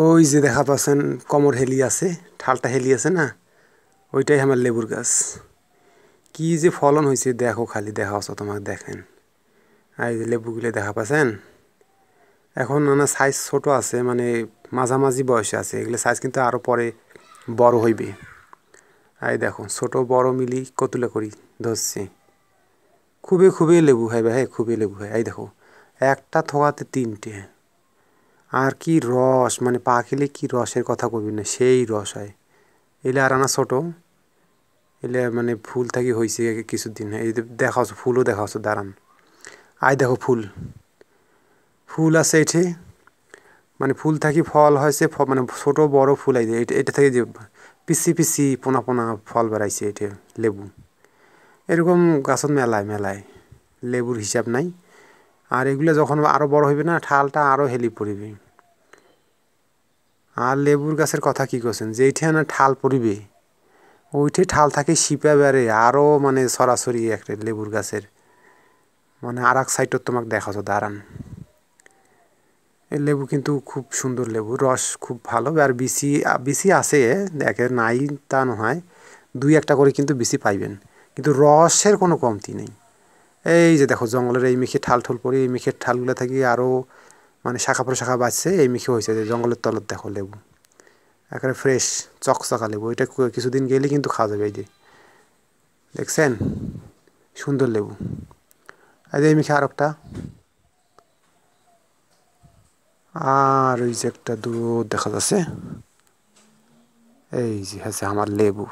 ওই যে দেখা পাচ্ছেন কমর হেলি আছে ঠালটা হেলি আছে না ওইটাই আমার লেবুর গাছ কি যে ফলন হয়েছে দেখো খালি দেখা আছো তোমাকে দেখেন আর এই যে লেবুগুলো দেখা পাচ্ছেন এখন নানা সাইজ ছোট আছে মানে মাঝামাঝি বয়সে আছে এগুলো সাইজ কিন্তু আরও পরে বড় হইবে আই দেখো ছোট বড় মিলি কতুলা করি ধরছি খুবই খুবই লেবু হয় ভাই খুবই লেবু হয় এই দেখো একটা থোকাতে তিনটে আর কি রস মানে পাখিলে কি রসের কথা কবি না সেই রস হয় এলে আর আনা ছোটো এলে মানে ফুল থাকি হয়েছে কিছুদিন এই দেখা হচ্ছে ফুলও দেখা হচ্ছে দাঁড়ান আয় দেখো ফুল ফুল আছে এঠে মানে ফুল থাকি ফল হয়েছে মানে ছোট বড় ফুল আইছে এটা থেকে যে পিসি পিসি পোনা পোনা ফল বেড়াইছে এটা লেবু এরকম গাছত মেলায় মেলায় লেবুর হিসাব নাই আর এগুলো যখন আরও বড় হইবে না ঠালটা আরও হেলি পড়িবে আর লেবুর গাছের কথা কী করছেন যেইঠে না ঠাল পড়িবে ওইঠে ঠাল থাকে শিপা বেড়ে আরও মানে সরাসরি একটা লেবুর গাছের মানে আর এক সাইডও তোমাকে দেখাছো দাঁড়ান এই লেবু কিন্তু খুব সুন্দর লেবু রস খুব ভালো আর বিসি বিসি আছে দেখে নাই তা নয় দুই একটা করে কিন্তু বিসি পাইবেন কিন্তু রসের কোনো কমতি নেই এই যে দেখো জঙ্গলের এই মেখে ঠাল ঠুল পরে এই মেখের ঠালগুলো থাকি আরও মানে শাখা প্রশাখা বাঁচছে এই মিখে হয়েছে যে জঙ্গলের তলত দেখো লেবু একেবারে ফ্রেশ চকচকা লেবু এটা কিছুদিন গেলে কিন্তু খাওয়া যাবে এই যে দেখছেন সুন্দর লেবু যে এই মিখে আর একটা আর ওই যে একটা দুধ দেখা যাচ্ছে এই যে হচ্ছে আমার লেবু